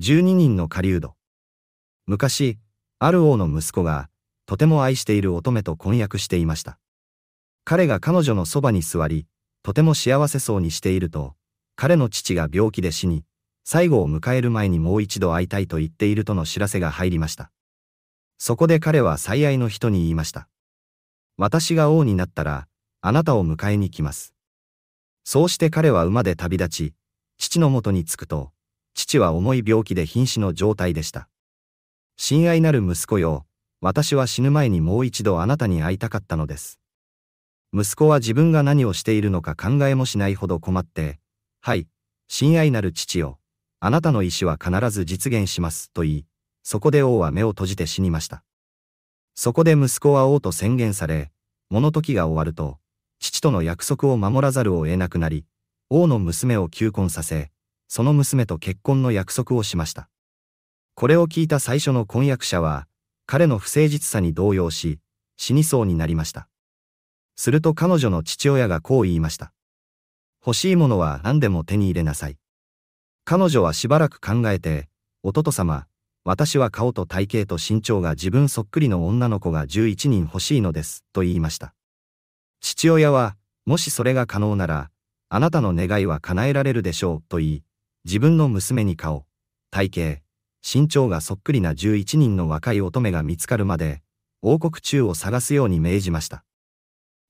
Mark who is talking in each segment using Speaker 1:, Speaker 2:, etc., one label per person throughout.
Speaker 1: 12人の狩人。昔、ある王の息子が、とても愛している乙女と婚約していました。彼が彼女のそばに座り、とても幸せそうにしていると、彼の父が病気で死に、最後を迎える前にもう一度会いたいと言っているとの知らせが入りました。そこで彼は最愛の人に言いました。私が王になったら、あなたを迎えに来ます。そうして彼は馬で旅立ち、父のもとに着くと、父は重い病気で瀕死の状態でした。親愛なる息子よ、私は死ぬ前にもう一度あなたに会いたかったのです。息子は自分が何をしているのか考えもしないほど困って、はい、親愛なる父よ、あなたの意志は必ず実現しますと言い、そこで王は目を閉じて死にました。そこで息子は王と宣言され、物時が終わると、父との約束を守らざるを得なくなり、王の娘を求婚させ、その娘と結婚の約束をしました。これを聞いた最初の婚約者は、彼の不誠実さに動揺し、死にそうになりました。すると彼女の父親がこう言いました。欲しいものは何でも手に入れなさい。彼女はしばらく考えて、おとと様、私は顔と体型と身長が自分そっくりの女の子が11人欲しいのです、と言いました。父親は、もしそれが可能なら、あなたの願いは叶えられるでしょう、と言い、自分の娘に顔、体型、身長がそっくりな11人の若い乙女が見つかるまで、王国中を探すように命じました。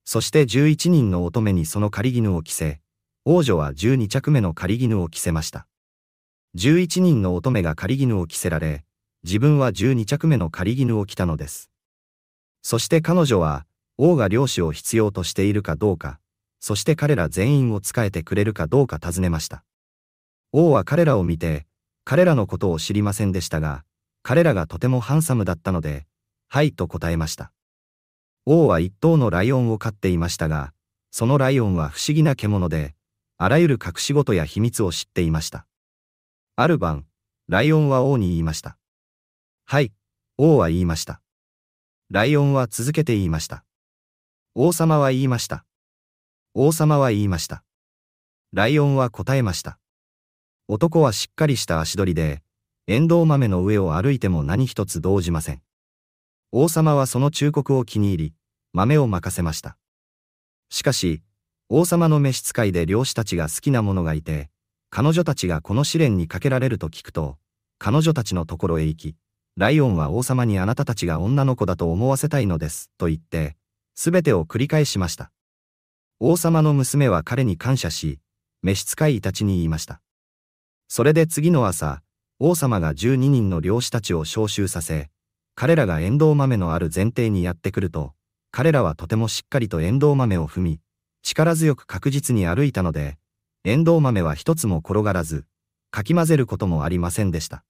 Speaker 1: そして11人の乙女にその仮り絹を着せ、王女は12着目の仮り絹を着せました。11人の乙女が仮り絹を着せられ、自分は12着目の仮り絹を着たのです。そして彼女は、王が領主を必要としているかどうか、そして彼ら全員を仕えてくれるかどうか尋ねました。王は彼らを見て、彼らのことを知りませんでしたが、彼らがとてもハンサムだったので、はいと答えました。王は一頭のライオンを飼っていましたが、そのライオンは不思議な獣で、あらゆる隠し事や秘密を知っていました。ある晩、ライオンは王に言いました。はい、王は言いました。ライオンは続けて言いました。王様は言いました。王様は言いました。ライオンは答えました。男はしっかりした足取りで、エンドウ豆の上を歩いても何一つ動じません。王様はその忠告を気に入り、豆を任せました。しかし、王様の召使いで漁師たちが好きなものがいて、彼女たちがこの試練にかけられると聞くと、彼女たちのところへ行き、ライオンは王様にあなたたちが女の子だと思わせたいのです、と言って、すべてを繰り返しました。王様の娘は彼に感謝し、召使いたちに言いました。それで次の朝、王様が12人の漁師たちを召集させ、彼らがエンドウ豆のある前提にやってくると、彼らはとてもしっかりとエンドウ豆を踏み、力強く確実に歩いたので、エンドウ豆は一つも転がらず、かき混ぜることもありませんでした。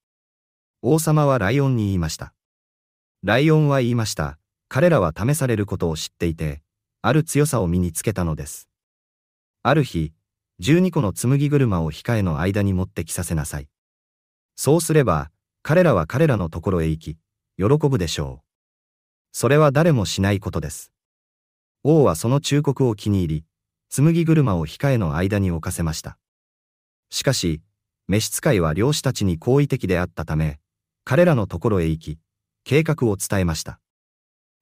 Speaker 1: 王様はライオンに言いました。ライオンは言いました。彼らは試されることを知っていて、ある強さを身につけたのです。ある日、12個の紬車を控えの間に持ってきさせなさい。そうすれば、彼らは彼らのところへ行き、喜ぶでしょう。それは誰もしないことです。王はその忠告を気に入り、紬車を控えの間に置かせました。しかし、召使いは漁師たちに好意的であったため、彼らのところへ行き、計画を伝えました。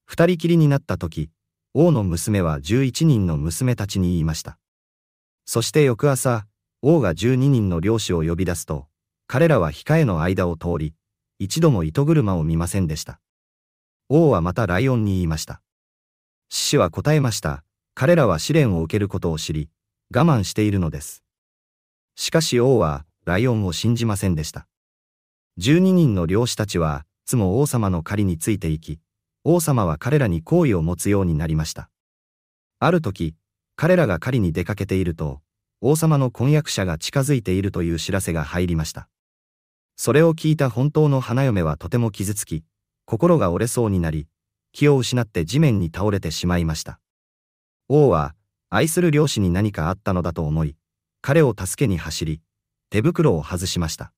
Speaker 1: 二人きりになった時、王の娘は11人の娘たちに言いました。そして翌朝、王が12人の漁師を呼び出すと、彼らは控えの間を通り、一度も糸車を見ませんでした。王はまたライオンに言いました。獅子は答えました。彼らは試練を受けることを知り、我慢しているのです。しかし王は、ライオンを信じませんでした。12人の漁師たちは、いつも王様の狩りについていき、王様は彼らに好意を持つようになりました。ある時、彼らが狩りに出かけていると、王様の婚約者が近づいているという知らせが入りました。それを聞いた本当の花嫁はとても傷つき、心が折れそうになり、気を失って地面に倒れてしまいました。王は、愛する漁師に何かあったのだと思い、彼を助けに走り、手袋を外しました。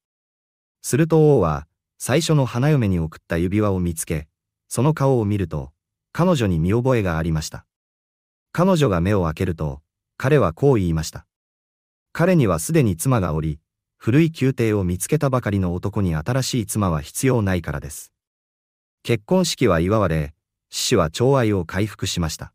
Speaker 1: すると王は、最初の花嫁に送った指輪を見つけ、その顔を見ると、彼女に見覚えがありました。彼女が目を開けると、彼はこう言いました。彼にはすでに妻がおり、古い宮廷を見つけたばかりの男に新しい妻は必要ないからです。結婚式は祝われ、死は寵愛を回復しました。